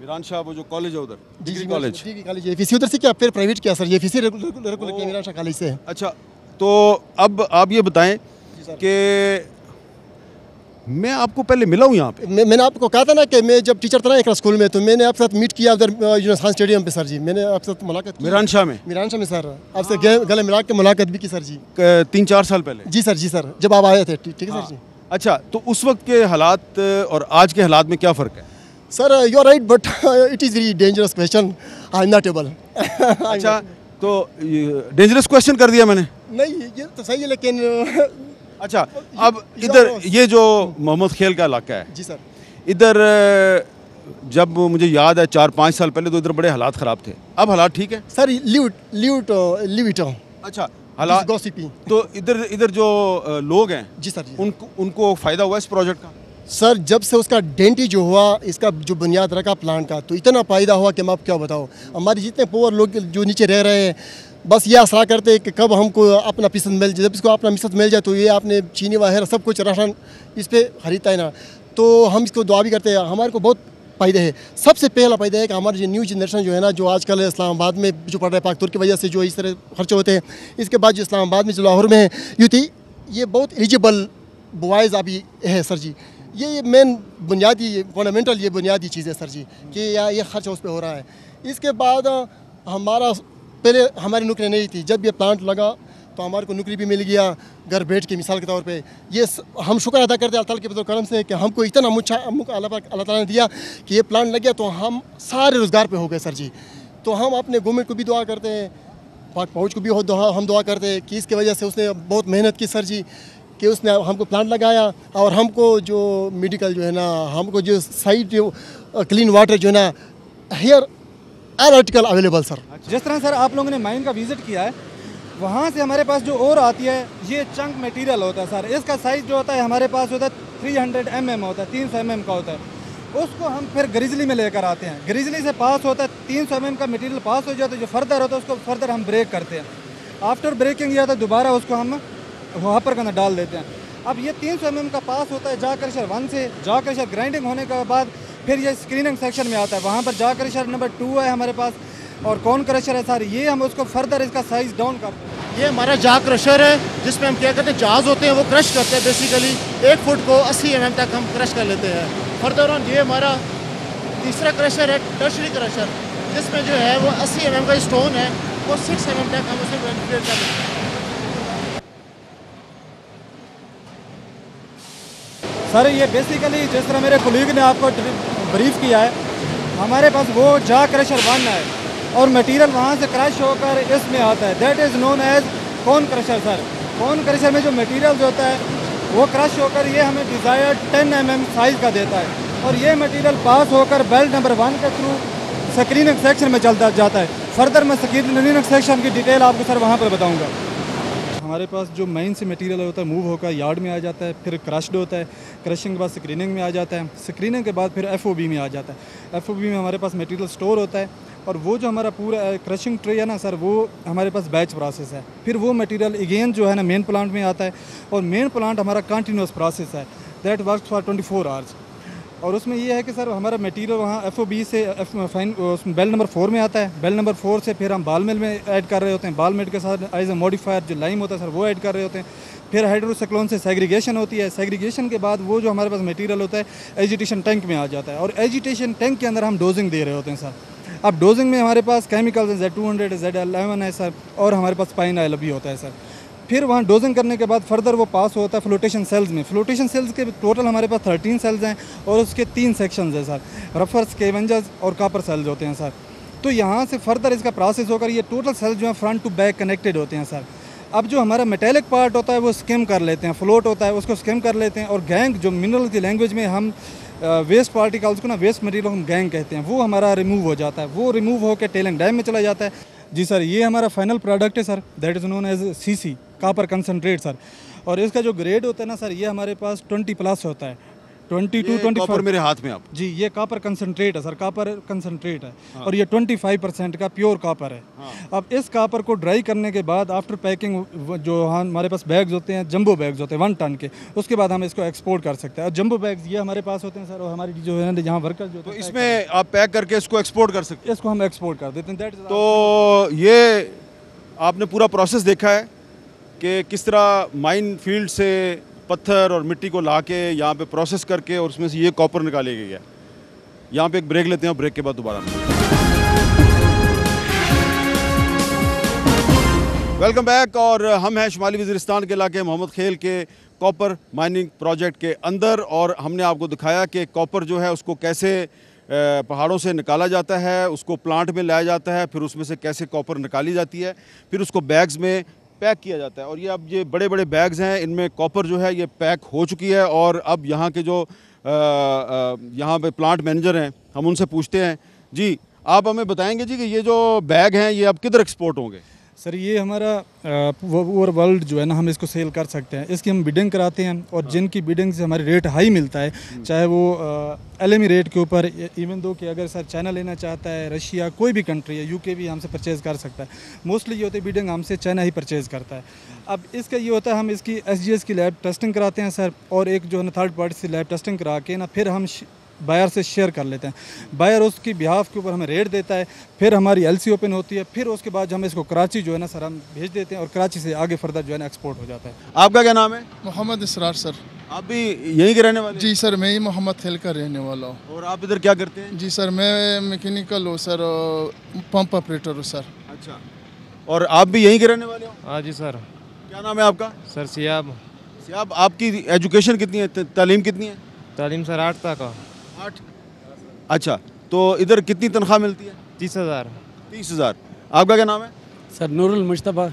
मीरान शाह वो जो कॉलेज है उधर डिग्री कॉलेज कॉलेज ये फीसी उधर से क्या फिर प्राइवेट किया सर ये फीसी मीरान शाह कॉलेज से अच्छा तो अब आप ये बताएं कि मैं आपको पहले मिला हूँ यहाँ पे मैं, मैंने आपको कहा था ना कि मैं जब टीचर था ना एक स्कूल में तो मैंने आपके साथ मीट किया उधर यूनिस्थान स्टेडियम पे सर जी मैंने आपके साथ मुलाकात की मीरान शाह में मीरान शाह में सर आपसे हाँ। गले मिला के मुलाकात भी की सर जी तीन चार साल पहले जी सर जी सर जब आप आए थे ठीक है सर हाँ। जी अच्छा तो उस वक्त के हालात और आज के हालात में क्या फ़र्क है sir you are right but it is very dangerous question I am not able अच्छा तो डेंजरस क्वेश्चन कर दिया मैंने नहीं ये तो सही है लेकिन uh, अच्छा अब इधर ये जो मोहम्मद खेल का इलाका है जी सर इधर uh, जब मुझे याद है चार पाँच साल पहले तो इधर बड़े हालात ख़राब थे अब हालात ठीक है सर लिव लिव लिविटो अच्छा गॉसिपिंग तो इधर इधर जो लोग हैं जी सर जी उनको उनको फ़ायदा हुआ इस प्रोजेक्ट का सर जब से उसका डेंटी जो हुआ इसका जो बुनियाद रखा प्लान का तो इतना फ़ायदा हुआ कि मैं आप क्या बताओ हमारे जितने पोअर लोग जो नीचे रह रहे हैं बस ये आशा करते हैं कि कब हमको अपना पिसंद मिल जाए जब इसको अपना मिसत मिल जाए तो ये आपने चीनी वगैरह सब कुछ राशन इस पर खरीदता है ना तो हम इसको दुआ भी करते हैं हमारे को बहुत फायदे है सबसे पहला फायदा है कि हमारी जो न्यू जनरेशन जो है ना जो आजकल इस्लामाबाद में जो पढ़ रहे पाकतूर की वजह से जो इस तरह खर्चे होते हैं इसके बाद जो इस्लामाबाद में जो लाहौर में है यूथी ये बहुत एलिजिबल बॉयज़ अभी है सर जी ये मेन बुनियादी फंडामेंटल ये बुनियादी चीज़ है सर जी कि या ये खर्च उस पर हो रहा है इसके बाद हमारा पहले हमारी नौकरी नहीं थी जब ये प्लांट लगा तो हमारे को नौकरी भी मिल गया घर बैठ के मिसाल के तौर पे ये हम शुक्र अदा करते हैं अल्लाह के बदौर करम से कि हमको इतना मुच्छा अल्लाह अल्लाह ताला ने दिया कि ये प्लान लग गया तो हम सारे रोज़गार पे हो गए सर जी तो हम अपने गवर्नमेंट को भी दुआ करते हैं पाक फौज को भी दुआ हम दुआ करते हैं कि इसके वजह से उसने बहुत मेहनत की सर जी कि उसने हमको प्लान लगाया और हमको जो मेडिकल जो है ना हमको जो साइड क्लीन वाटर जो है ना हेयर आर्टिकल अवेलेबल सर जिस तरह सर आप लोगों ने माइन का विज़िट किया है वहाँ से हमारे पास जो और आती है ये चंक मटेरियल होता है सर इसका साइज़ जो होता है हमारे पास होता है थ्री हंड्रेड एम एम होता है तीन सौ एम एम का होता है उसको हम फिर ग्रिजली में लेकर आते हैं ग्रिजली से पास होता है तीन सौ mm का मटेरियल पास हो जाता है जो फर्दर होता है उसको फर्दर हम ब्रेक करते हैं आफ्टर ब्रेकिंग या है तो दोबारा उसको हम वहाँ पर करना डाल देते हैं अब ये तीन सौ mm का पास होता है जा सर वन से जा सर ग्राइंडिंग होने के बाद फिर ये स्क्रीनिंग सेक्शन में आता है वहाँ पर जा सर नंबर टू है हमारे पास और कौन क्रशर है सर ये हम उसको फर्दर इसका साइज डाउन कर ये हमारा जा क्रशर है जिसमें हम क्या करते हैं जहाज होते हैं वो क्रश करते हैं बेसिकली एक फुट को अस्सी एम तक हम क्रश कर लेते हैं फर्दर ऑन ये हमारा तीसरा क्रशर है टर्शरी क्रशर जिसमें जो है वो अस्सी एम का स्टोन है वो सिक्स एम तक हम उसे वेंटिलेट कर हैं सर ये बेसिकली जिस तरह मेरे कुलीग ने आपको ब्रीफ किया है हमारे पास वो जा क्रशर वन है और मटेरियल वहाँ से क्रश होकर इसमें आता है that is known as cone crusher sir cone crusher में जो मटेरियल होता है वो क्रश होकर ये हमें डिज़ायर 10 एम mm साइज़ का देता है और ये मटेरियल पास होकर बेल्ट नंबर वन के थ्रू स्क्रीन सेक्शन में चलता जाता है फर्दर मैं स्क्रीन सेक्शन की डिटेल आपको सर वहाँ पर बताऊँगा हमारे पास जो मेन से मटेरियल होता है मूव होकर यार्ड में आ जाता है फिर क्रश्ड होता है क्रशिंग के बाद स्क्रीनिंग में आ जाता है स्क्रीनिंग के बाद फिर एफ में आ जाता है एफ में हमारे पास मटेरियल स्टोर होता है और वो जो हमारा पूरा क्रशिंग ट्रे है ना सर वो हमारे पास बैच प्रोसेस है फिर वो मटेरियल अगेन जो है ना मेन प्लांट में आता है और मेन प्लांट हमारा कंटिन्यूस प्रोसेस है that work for twenty four hours और उसमें ये है कि सर हमारा मटेरियल वहाँ एफ ओ बी से फाइन बेल नंबर फोर में आता है बेल नंबर फोर से फिर हम बाल मेल में ऐड कर रहे होते हैं बाल मेल के साथ एज ए मॉडिफायर जो लाइम होता है सर वो ऐड कर रहे होते हैं फिर हाइड्रोसक्लोन से सेग्रीगेशन होती है सेग्रीगेशन के बाद वो जो हमारे पास मटेरियल होता है एजिटेशन टैंक में आ जाता है और एजिटेशन टैंक के अंदर हम डोजिंग दे रहे होते हैं सर अब डोजिंग में हमारे पास केमिकल्स हैं जेड टू हंड्रेड है जेड एलेवन है सर और हमारे पास पाइन आयल भी होता है सर फिर वहाँ डोजिंग करने के बाद फर्दर वो पास होता है फ्लोटेशन सेल्स में फ्लोटेशन सेल्स के टोटल हमारे पास थर्टीन सेल्स हैं और उसके तीन सेक्शन हैं सर रफर्स केवेंजर्स और कापर सेल्स होते हैं सर तो यहाँ से फर्दर इसका प्रोसेस होकर ये टोटल सेल्स जो है फ्रंट टू बैक कनेक्टेड होते हैं सर अब जो हमारा मेटेलिक पार्ट होता है वो स्किम कर लेते हैं फ्लोट होता है उसको स्किम कर लेते हैं और गैंग जो मिनरल की लैंग्वेज में हम वेस्ट पार्टिकल्स को ना वेस्ट मटीरियल हम गैंग कहते हैं वो हमारा रिमूव हो जाता है वो रिमूव होकर टेलिंग डैम में चला जाता है जी सर ये हमारा फाइनल प्रोडक्ट है sir that is known as C C copper concentrate sir और इसका जो ग्रेड होता है ना सर ये हमारे पास ट्वेंटी प्लस होता है ट्वेंटी टू ट्वेंटी फोर मेरे हाथ में आप जी ये कॉपर कंसनट्रेट है सर कॉपर कंसनट्रेट है हाँ। और ये ट्वेंटी फाइव परसेंट का प्योर कॉपर है हाँ। अब इस कॉपर को ड्राई करने के बाद आफ्टर पैकिंग जो हाँ, हमारे पास बैग्स होते हैं जंबो बैग्स होते हैं वन टन के उसके बाद हम इसको एक्सपोर्ट कर सकते हैं और जम्बो बैग्स ये हमारे पास होते हैं सर और हमारी जो है यहाँ वर्कर जो तो इसमें आप पैक करके इसको एक्सपोर्ट कर सकते हैं इसको हम एक्सपोर्ट कर देते हैं तो ये आपने पूरा प्रोसेस देखा है कि किस तरह माइन फील्ड से पत्थर और मिट्टी को ला के यहाँ पर प्रोसेस करके और उसमें से ये कॉपर निकाली गई है यहाँ पे एक ब्रेक लेते हैं ब्रेक के बाद दोबारा वेलकम बैक और हम हैं शुमाली वजरिस्तान के इलाके मोहम्मद खेल के कॉपर माइनिंग प्रोजेक्ट के अंदर और हमने आपको दिखाया कि कॉपर जो है उसको कैसे पहाड़ों से निकाला जाता है उसको प्लांट में लाया जाता है फिर उसमें से कैसे कॉपर निकाली जाती है फिर उसको बैग्स में पैक किया जाता है और ये अब ये बड़े बड़े बैग्स हैं इनमें कॉपर जो है ये पैक हो चुकी है और अब यहाँ के जो यहाँ पे प्लांट मैनेजर हैं हम उनसे पूछते हैं जी आप हमें बताएंगे जी कि ये जो बैग हैं ये अब किधर एक्सपोर्ट होंगे सर ये हमारा ओवर वर्ल्ड जो है ना हम इसको सेल कर सकते हैं इसकी हम बिडिंग कराते हैं और हाँ। जिनकी बिडिंग से हमारी रेट हाई मिलता है हम्म। चाहे वो एल रेट के ऊपर इवन दो कि अगर सर चाइना लेना चाहता है रशिया कोई भी कंट्री है यूके भी हमसे परचेज़ कर सकता है मोस्टली ये होती है बिडिंग हमसे चाइना ही परचेज़ करता है हाँ। अब इसका ये होता है हम इसकी एस की लैब टेस्टिंग कराते हैं सर और एक जो है ना थर्ड पार्टी से लैब टेस्टिंग करा के ना फिर हम बायर से शेयर कर लेते हैं बायर उसकी बिहाफ के ऊपर हमें रेट देता है फिर हमारी एल ओपन होती है फिर उसके बाद हम इसको कराची जो है ना सर हम भेज देते हैं और कराची से आगे फर्दर जो है ना एक्सपोर्ट हो जाता है आपका क्या नाम है मोहम्मद इसरार सर आप भी यहीं के रहने वाले जी सर मैं ही मोहम्मद थेल का रहने वाला हूँ और आप इधर क्या करते हैं जी सर मैं मैकेनिकल हूँ सर पंप ऑपरेटर हूँ सर अच्छा और आप भी यहीं के रहने वाले हो हाँ जी सर क्या नाम है आपका सर सियाब सियाब आपकी एजुकेशन कितनी है तालीम कितनी है तालीम सर आठ तक आठ अच्छा तो इधर कितनी तनख्वाह मिलती है तीस हज़ार तीस हज़ार आपका क्या नाम है सर नूरुल मुश्तबा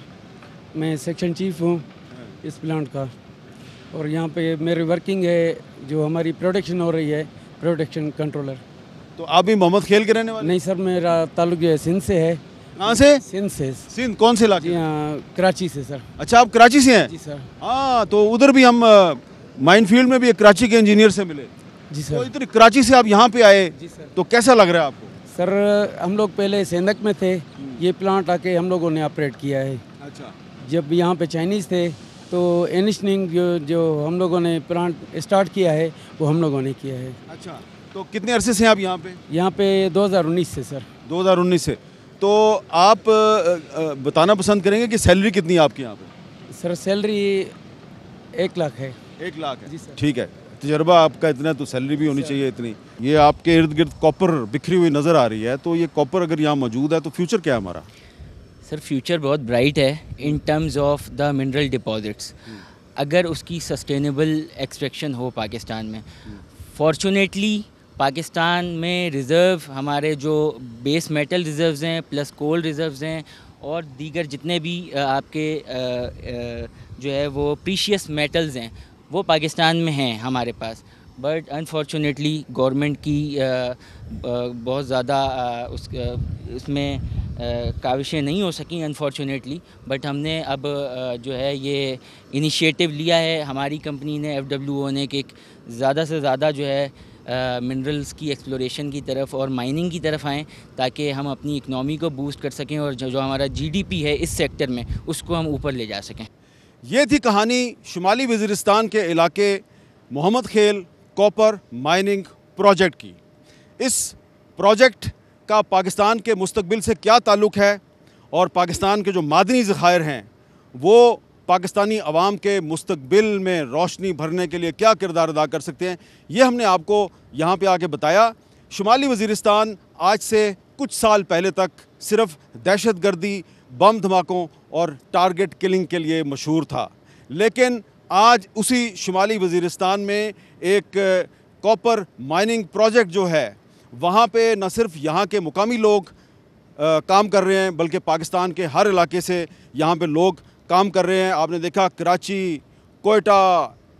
मैं सेक्शन चीफ हूँ इस प्लांट का और यहाँ पे मेरी वर्किंग है जो हमारी प्रोडक्शन हो रही है प्रोडक्शन कंट्रोलर तो आप भी मोहम्मद खेल के रहने वाले नहीं सर मेरा ताल्लुक जो है सिंध से है कहाँ से सिंध से सिंध कौन से इलाके हाँ, कराची से सर अच्छा आप कराची से हैं जी सर हाँ तो उधर भी हम माइनफील्ड में भी एक कराची के इंजीनियर से मिले जी तो सर तो इतनी कराची से आप यहाँ पे आए जी सर तो कैसा लग रहा है आपको सर हम लोग पहले सेंधक में थे हम्म। ये प्लांट आके हम लोगों ने ऑपरेट किया है अच्छा जब यहाँ पे चाइनीज़ थे तो एनिशनिंग जो जो हम लोगों ने प्लांट स्टार्ट किया है वो हम लोगों ने किया है अच्छा तो कितने अरसे से आप यहाँ पे यहाँ पे 2019 से सर 2019 से तो आप बताना पसंद करेंगे कि सैलरी कितनी है आपके यहाँ पे सर सैलरी एक लाख है एक लाख है जी सर ठीक है तजर्बा आपका इतना तो सैलरी भी होनी चाहिए इतनी ये आपके इर्द गिर्द कॉपर बिखरी हुई नज़र आ रही है तो ये कॉपर अगर यहाँ मौजूद है तो फ्यूचर क्या है हमारा सर फ्यूचर बहुत ब्राइट है in terms of the mineral deposits hmm. अगर उसकी सस्टेनेबल एक्सट्रैक्शन हो पाकिस्तान में फॉर्चुनेटली पाकिस्तान में रिज़र्व हमारे जो बेस मेटल रिज़र्व्स हैं प्लस कोल रिज़र्व्स हैं और दीगर जितने भी आपके जो है वो प्रीशियस मेटल्स हैं वो पाकिस्तान में हैं हमारे पास बट अनफॉर्चुनेटली गवर्नमेंट की बहुत ज़्यादा उस उसमें काविशें नहीं हो सकी अनफॉर्चुनेटली बट हमने अब जो है ये इनिशिएटिव लिया है हमारी कंपनी ने एफ ने कि ज़्यादा से ज़्यादा जो है मिनरल्स की एक्सप्लोरेशन की तरफ और माइनिंग की तरफ आएँ ताकि हम अपनी इकनॉमी को बूस्ट कर सकें और जो जो हमारा पी है इस सेक्टर में उसको हम ऊपर ले जा सकें ये थी कहानी शुमाली वजरिस्तान के इलाके Mohammad Khel copper mining project की इस प्रोजेक्ट का पाकिस्तान के मुस्तबिल से क्या ताल्लुक़ है और पाकिस्तान के जो मादनी ज़ख़ायर हैं वो पाकिस्तानी अवाम के मुस्तबिल में रोशनी भरने के लिए क्या किरदार अदा कर सकते हैं ये हमने आपको यहाँ पे आके बताया शुमाली वजीरस्तान आज से कुछ साल पहले तक सिर्फ दहशत गर्दी बम धमाकों और टारगेट किलिंग के लिए मशहूर था लेकिन आज उसी शुमाली वजीरस्तान में एक कॉपर माइनिंग प्रोजेक्ट जो है वहाँ पे न सिर्फ यहाँ के मुकामी लोग आ, काम कर रहे हैं बल्कि पाकिस्तान के हर इलाके से यहाँ पे लोग काम कर रहे हैं आपने देखा कराची कोयटा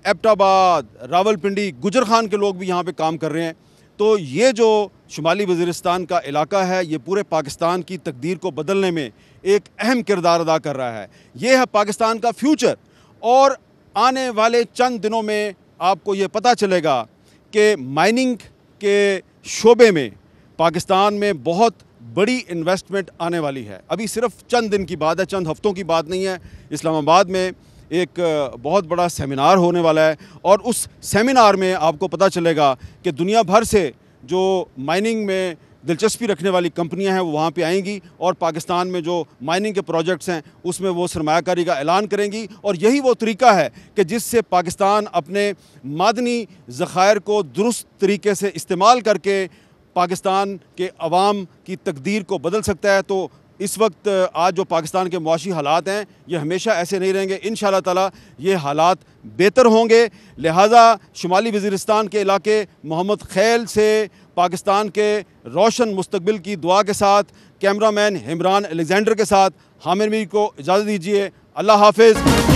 एबटाबाद रावलपिंडी गुजर खान के लोग भी यहाँ पे काम कर रहे हैं तो ये जो शुमाली वजीरस्तान का इलाका है ये पूरे पाकिस्तान की तकदीर को बदलने में एक अहम किरदार अदा कर रहा है ये है पाकिस्तान का फ्यूचर और आने वाले चंद दिनों में आपको ये पता चलेगा कि माइनिंग के शोबे में पाकिस्तान में बहुत बड़ी इन्वेस्टमेंट आने वाली है अभी सिर्फ चंद दिन की बात है चंद हफ्तों की बात नहीं है इस्लामाबाद में एक बहुत बड़ा सेमिनार होने वाला है और उस सेमिनार में आपको पता चलेगा कि दुनिया भर से जो माइनिंग में दिलचस्पी रखने वाली कंपनियां हैं वो वहाँ पे आएंगी और पाकिस्तान में जो माइनिंग के प्रोजेक्ट्स हैं उसमें वो सरमाकारी का ऐलान करेंगी और यही वो तरीका है कि जिससे पाकिस्तान अपने मादनी ज़खायर को दुरुस्त तरीके से इस्तेमाल करके पाकिस्तान के अवाम की तकदीर को बदल सकता है तो इस वक्त आज जो पाकिस्तान के मुशी हालात हैं ये हमेशा ऐसे नहीं रहेंगे इन ताला ये हालात बेहतर होंगे लिहाजा शुमाली वज़ीरस्तान के इलाके मोहम्मद खैल से पाकिस्तान के रोशन मुस्तबिल की दुआ के साथ कैमरा मैन इमरान अलेक्जेंडर के साथ हामिर मीर को इजाज़त दीजिए अल्लाह हाफिज़